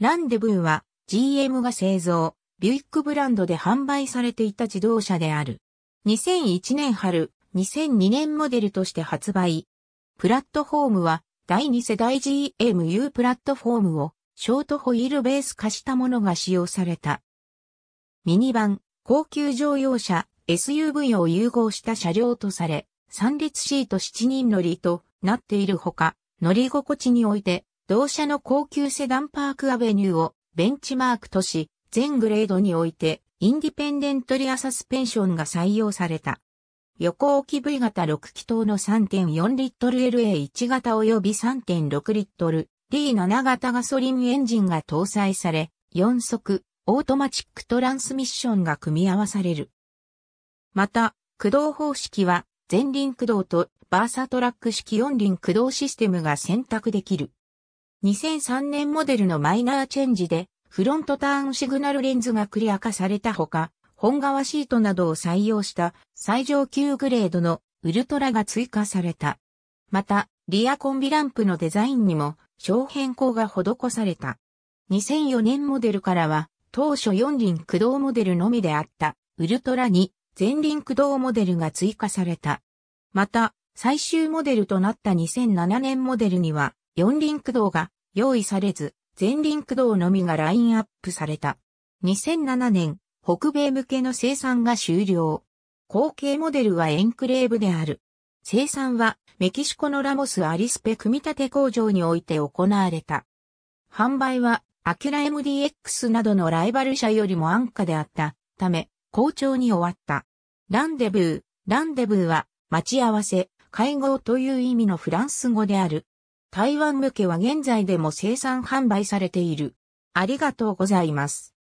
ランデブーは GM が製造、ビュイックブランドで販売されていた自動車である。2001年春、2002年モデルとして発売。プラットフォームは第2世代 GMU プラットフォームをショートホイールベース化したものが使用された。ミニバン、高級乗用車、SUV を融合した車両とされ、3列シート7人乗りとなっているほか、乗り心地において同社の高級セダンパークアベニューをベンチマークとし、全グレードにおいて、インディペンデントリアサスペンションが採用された。横置き V 型6気筒の3.4リットル LA1 型及び3.6リットル D7 型ガソリンエンジンが搭載され、4速、オートマチックトランスミッションが組み合わされる。また、駆動方式は、前輪駆動とバーサトラック式4輪駆動システムが選択できる。2003年モデルのマイナーチェンジで、フロントターンシグナルレンズがクリア化されたほか、本革シートなどを採用した最上級グレードのウルトラが追加された。また、リアコンビランプのデザインにも小変更が施された。2004年モデルからは、当初4輪駆動モデルのみであったウルトラに前輪駆動モデルが追加された。また、最終モデルとなった2007年モデルには、四輪駆動が用意されず、全輪駆動のみがラインアップされた。2007年、北米向けの生産が終了。後継モデルはエンクレーブである。生産はメキシコのラモスアリスペ組み立て工場において行われた。販売はアキュラ MDX などのライバル社よりも安価であったため、好調に終わった。ランデブー、ランデブーは待ち合わせ、会合という意味のフランス語である。台湾向けは現在でも生産販売されている。ありがとうございます。